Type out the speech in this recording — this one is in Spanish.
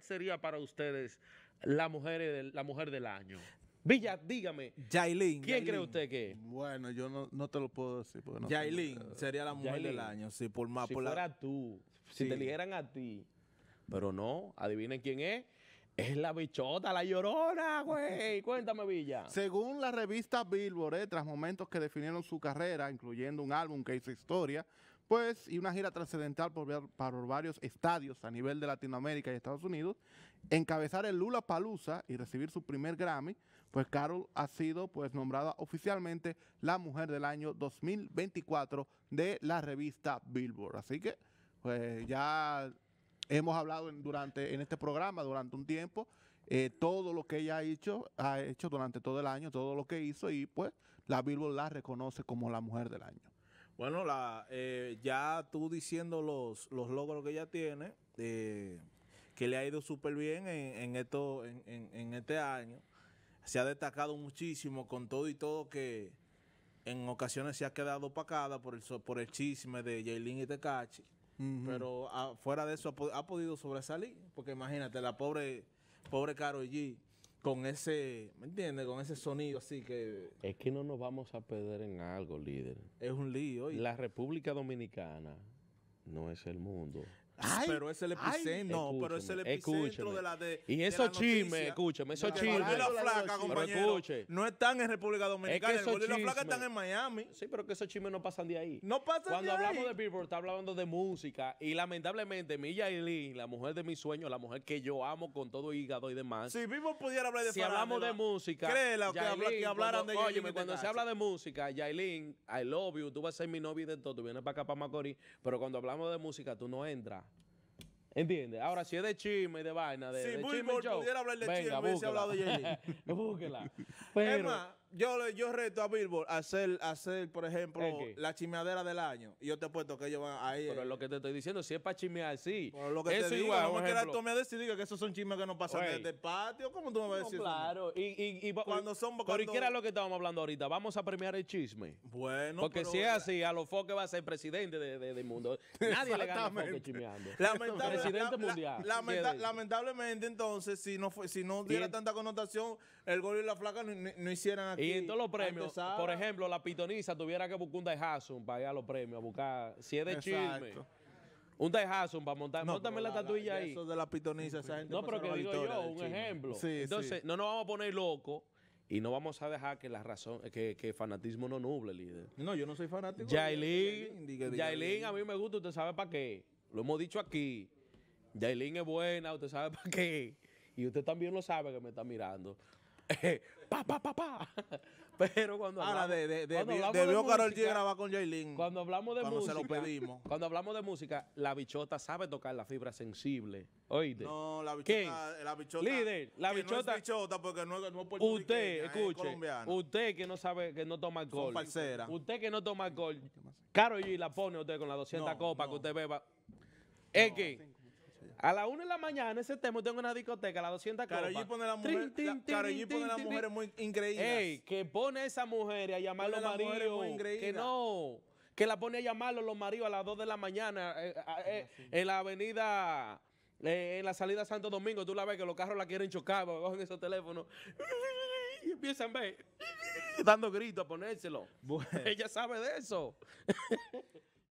sería para ustedes la mujer, la mujer del año? Villa, dígame. Yailin. ¿Quién cree usted que es? Bueno, yo no, te lo puedo decir. Porque no eh, sería la mujer del año. Sí, por más, si fuera tú, si te dijeran a ti. Pero no, adivinen quién es. Es la bichota, la llorona, güey. Cuéntame, Villa. Según la revista Billboard, eh, tras momentos que definieron su carrera, incluyendo un álbum que hizo historia, pues, y una gira trascendental por, por, varios estadios a nivel de Latinoamérica y Estados Unidos, encabezar el Lula Palusa y recibir su primer Grammy, pues Carol ha sido pues nombrada oficialmente la mujer del año 2024 de la revista Billboard. Así que, pues ya hemos hablado en, durante, en este programa durante un tiempo eh, todo lo que ella ha hecho, ha hecho durante todo el año, todo lo que hizo y pues la Billboard la reconoce como la mujer del año. Bueno, la, eh, ya tú diciendo los, los logros que ella tiene, eh, que le ha ido súper bien en, en, esto, en, en, este año. Se ha destacado muchísimo con todo y todo que en ocasiones se ha quedado opacada por el, por el chisme de Jailin y Tecachi. Pero ah, fuera de eso ha, podido sobresalir. Porque imagínate, la pobre, pobre Karol G con ese, ¿me Con ese sonido así que... Es que no nos vamos a perder en algo, líder. Es un lío. La República Dominicana no es el mundo pero es el epicentro. no, pero es el epicentro de la de. Y esos chismes, escúchame, esos chismes. No están en República Dominicana. Es que la están en Miami. Sí, pero que esos chismes no pasan de ahí. No pasan de ahí Cuando hablamos de Billboard, está hablando de música. Y lamentablemente, mi Yailin, la mujer de mis sueños, la mujer que yo amo con todo hígado y demás. Si Billboard pudiera hablar de Si hablamos de música. Créela que, habla, que hablaran de Yailin. oye cuando se habla de música, Yailin, I love you, tú vas a ser mi novia y de todo. Tú vienes para acá, para Macorís. Pero cuando hablamos de música, tú no entras. ¿Entiendes? Ahora, si es de chisme y de vaina, de, sí, de Si muy pudiera hablar de venga, chisme, hubiese hablado de Jenny. Búsquela. Pero, yo, yo reto a Billboard a hacer, hacer por ejemplo, la chimeadera del año. Y yo te apuesto que ellos van ahí. Pero lo que te estoy diciendo, si es para chimear, sí. Pero lo que eso te igual, digo, no me quieras decidido que esos son chismes que no pasan desde el patio. ¿Cómo tú me vas a decir no, Claro. Y, y, cuando son... Cuando... Pero ¿y qué era lo que estábamos hablando ahorita? Vamos a premiar el chisme. Bueno, Porque si es así, a los foques va a ser presidente de, del mundo. Nadie le gana a chimeando. presidente mundial. lamentablemente, entonces, si no, si no diera tanta connotación, el gol y la flaca no, no hicieran aquí y en todos los premios, por ejemplo, la pitonisa tuviera que buscar un Daihatsu para ir a los premios, a buscar, si es de chisme. Un Daihatsu para montar, no, montame la, tatuilla ahí. Eso de la No, pero que digo yo, un ejemplo. Entonces, no nos vamos a poner locos y no vamos a dejar que la razón, que, que fanatismo no nuble, líder. No, yo no soy fanático. Jailin Yailin a mí me gusta, usted sabe para qué. Lo hemos dicho aquí. Yailin es buena, usted sabe para qué. Y usted también lo sabe que me está mirando. pa, pa, pa, pa. Pero cuando Ahora, hablamos, de, cuando música, con Cuando hablamos de música. pedimos. Cuando hablamos de música, la bichota sabe tocar la fibra sensible. Oíste. No, la bichota. Líder, la bichota. porque no, Usted, escuche. usted que no sabe, que no toma alcohol. usted que no toma alcohol. caro y la pone usted con la 200 copas que usted beba. Es a las 1 de la mañana, ese tema, tengo una discoteca, las 200 Claro, allí pone la mujer, pone las mujeres muy increíbles. Ey, que pone a esa mujer a llamar a los maridos. Que no, que la pone a llamarlo los maridos a las 2 de la mañana eh, eh, ah, eh, en la avenida... en la salida de Santo Domingo, tú la ves que los carros la quieren chocar, en esos teléfonos y empiezan a ver, dando gritos a ponérselo. Ella sabe de eso.